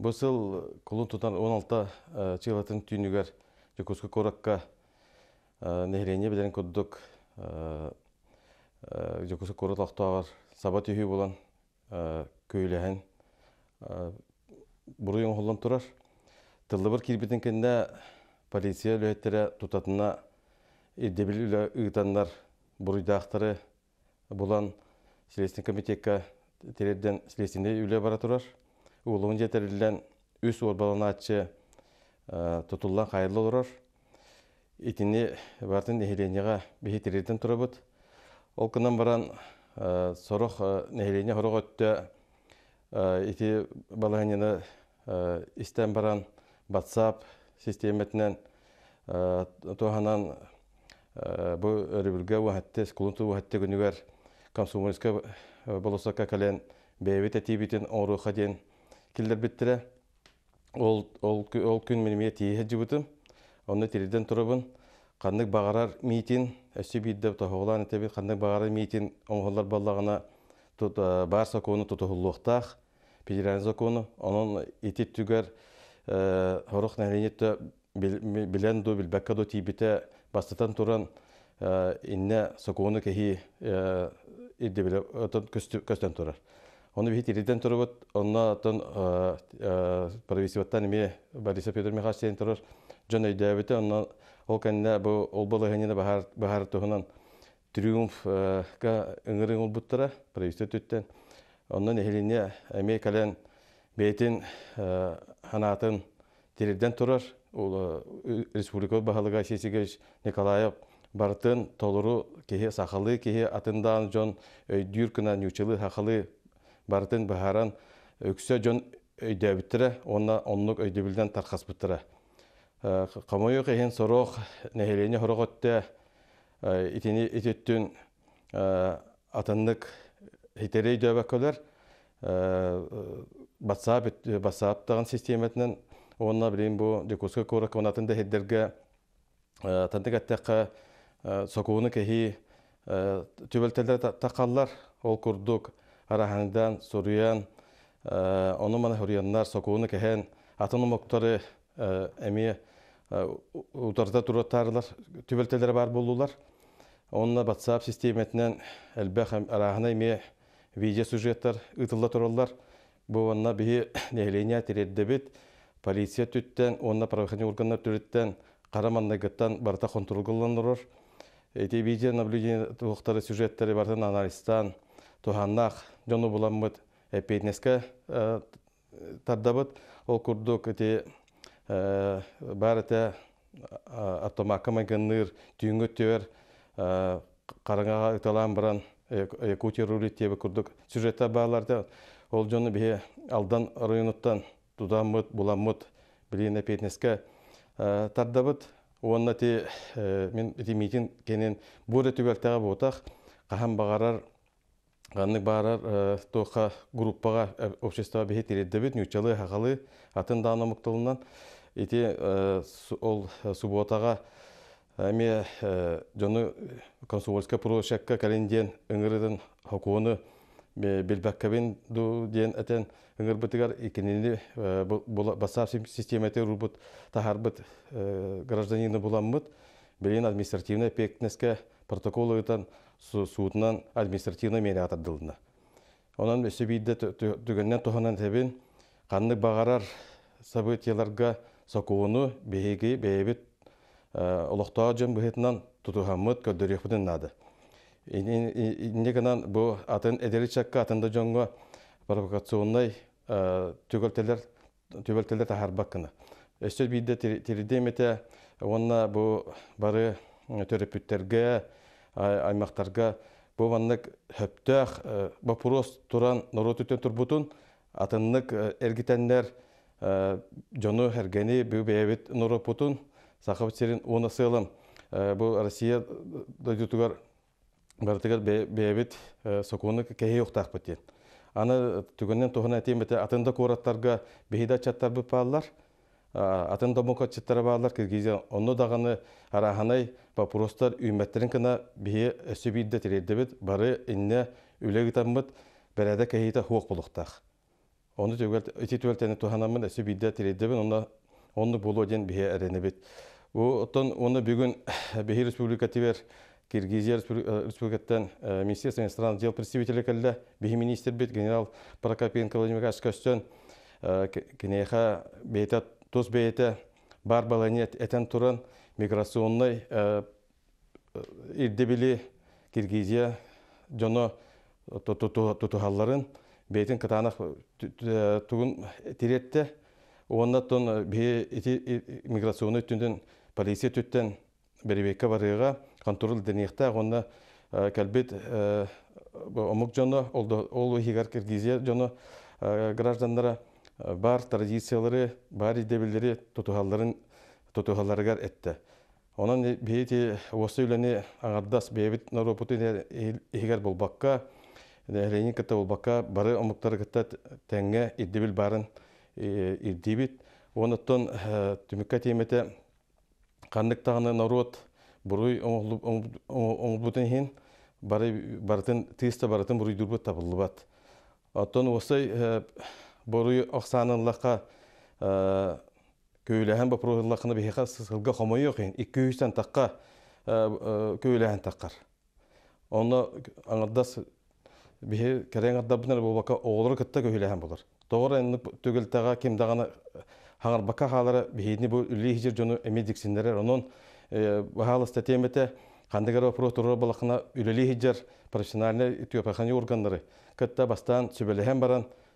Бұсыл құлын э, тұтан 16 жылатын э, түйінігер жүкізгі қораққа э, нәйрене білерін көддік жүкіскі қорат ақтуағар сабат үйі болан көйләген бұры оңғылын тұрар. Тылды бір кербетін кенде полиция лөйеттері тұтатына едебіл үлі ұғытандар бұрыдақтары болан Селестин комитетка терерден Селестинде үлі бара тұрар улуун жетерилен үс орбаланачы э, тутулла кайылы олорор итини бартын нехилениға бехитириден турабыт ол кынан баран э, сорох э, нехилени хорох өттө ити балаганина истен баран батсап системетинен туханан бу өрүбүлгө уахаттес кулунту уахатте күнүгөр комсомольска болосакка кален бэбит этибитин оруха ден келдербеттіре ол ол ол күн менеме тиеһе жыбытым онны тереден турабын Қандық бағарар митин өсі биддеп тохоғылан етебе қандық бағарар митин оңғолар баллағына тут э, бар сокону тутохуллуқтах педеран закону оның ити түгер э, хорох нәленетті билен до билбекка до тибите бастатан туран э, инне сокону кехи иддебиле көстен турар Оны бихи тириден турубут, онна тон провисиваттан ми Бориса Петр Михайлович тен турур. Жон өйдөбүтө, онна ол кэнне бу олбол эхенина бахар бахар тухунан триумфка ол улбуттара провисте түттен. Оннан эхилине эме кален бейтин ханатын тирден турар. Ол республика бахалыга Сесигевич Николаев бартын толуру кеһи сахалы кеһи атындан жон өйдүр кына нючылы бардын баһаран үксе жон өйдәбитре онна онлук өйдебилден тархас битре э, камойо кехен сорох нехелене хороготте э, итини итеттүн э, атаннык хитерей дөбөкөлөр басап басап таган систематынан онна билим бу декуска корак онатында хеддерге тандык аттакка сокууну кехи түбөлтелер такаллар ол курдук арахаңдан соруян оны мана хурияннар сокууны кеһен атын умоктары эми утарда тураттарлар түбөлтелер бар болулар онна WhatsApp системетинен элбэх арахына эми видео сюжеттер ытылла тураллар бу онна биһи нехления тиреддебит полиция түттен онна правоохранительный органнар түттен караманнагыттан барта контроль кылланырыр эти видео наблюдение тухтары сюжеттери бартан анализтан тоханнах жону буламмыт эпейнеске э, тардабыт ол курдук эти э, баарыте э, атомакы магынныр түйүнгө төр караңага ыталан баран якутия рулит тебе курдук сюжетте бааларда ол жону бие алдан районуттан тудамыт буламмыт билин эпейнеске тардабыт онна ти мен ити митин кенен буре түбөлтага буутах кахан багарар Ганны барар э, тоха группаға э, общества бехет ирдебит нючалы хагалы атын дана муктылынан ити э, ол субботаға әме жону консульска прошекка календен ыңырыдын хокуны билбаккабин ду ден атен ыңыр бытыгар икинини басап системате рубут тахарбыт гражданина буламмыт билин административный пектнеске протоколы суутунан административный мере атадылына. Онан өсебейді түгеннен тұхынан тәбін қанны бағарар событияларға сокуыны бейгі бейбіт ә, ұлықтау жөн бұхетінан тұтухаммыд көдірекпідін нады. Негінан бұ атын әдері чакка атында жоңға провокационнай ә, түгілтелер түбөлтелер тахарбаккына. Өстөр бийде тиридемете онна бу бары төрөпүттерге аймақтарға бованнык хөптөх вопрос туран народ үтен турбутун атыннык эргитеннер жону хергени бүбэбит нуропутун сахаб серин уна сылым бу россия э, дойдутугар бартыгар бэбит сокуны кэе юктак битен аны э, түгөннен тохуна темете атында кораттарга бейда чаттар бипаллар атын домоко чыттарабаалар киргизия онно даганы араханай вопростар үймәттерин кына бие өсүбидде тирердебит бары инне үлегитаммыт бәрәдә кәйите хуок булуктах оны төгәл ити түгәлтәне туханамын өсүбидде тирердебит онна онны булу ден бие әренебит бу отон оны бүгүн бие республика тибер Киргизия э, республикаттан э, министерство иностранных дел представителі кәлі бейі министр бет генерал Прокопенко Владимир Кашкастен э, кенеха бейтат тос бейте бар баланет этен туран миграционный э, э, ирдебили Киргизия жоно тутухалларын бейтин катанах э, тугун тиретте онна тон бе миграционный түнден полиция түттен беребекке барыга контроль денехта онна калбит омук жоно ол хигар Киргизия жоно гражданнара бар традициялары бар идебилери тутухалларын тутухалларыгар этте онан бейти осы үләне аңаддас бейбит наропуты егер болбакка Ленин кітті болбакка бары омуктары кітті тәңге идебил барын идебит оныттан э, түмікке темете қандық тағына народ бұруй оңылбутын хин бары бартын тыста барытын бұруй дурбут табылыбат оттон осы Бору оқсаның лақа көйләһән бу прогыллакны бихиха сылга хомой юк ин 200 таққа көйләһән таққар. Оны аңдас бихи керең аддабнар бу э, бака оғлыр кытта көйләһән булар. Тоғра инде түгел тага ким дагана хаңар бака халары бихидни бу үлли хижер жону эмедиксиндер онон бахалы статемете Хандыгар прокурор балахына үлелі хиджер профессиональный Этиопияхани органдары кытта бастан сөбелеһен баран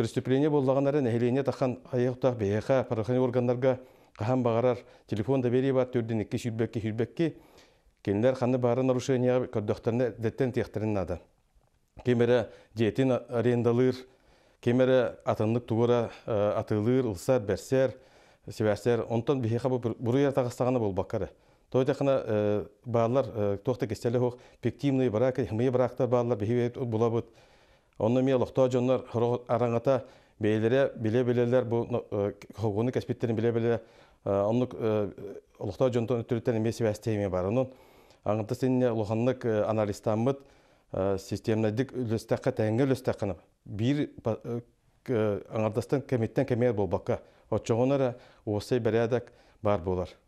преступление боллағанарын әйлене таққан аяқтақ бейеқа парахани органдарға қаһан бағарар телефон да бере бар төрденекке шүрбекке шүрбекке келінлер қаны бары нарушенияға деттен кемері арендалыр кемері атынлык тугура э, атылыр ылсар берсер себерсер онтон бихеха буруяр тагыстаганы баалар э, тохта кестеле Онны мел охто жоннор араңата бейлере биле билелер бу хогуны кеспиттерин биле биле онны охто жонтон өтүрүттен меси вастеме бар. Онун аңгыты синне лоханлык аналистамыт системнедик үлөстәккә тәңгә үлөстәккәне бир аңгырдастан кеметтен кемер булбакка. Очогонора осы берәдәк бар болар.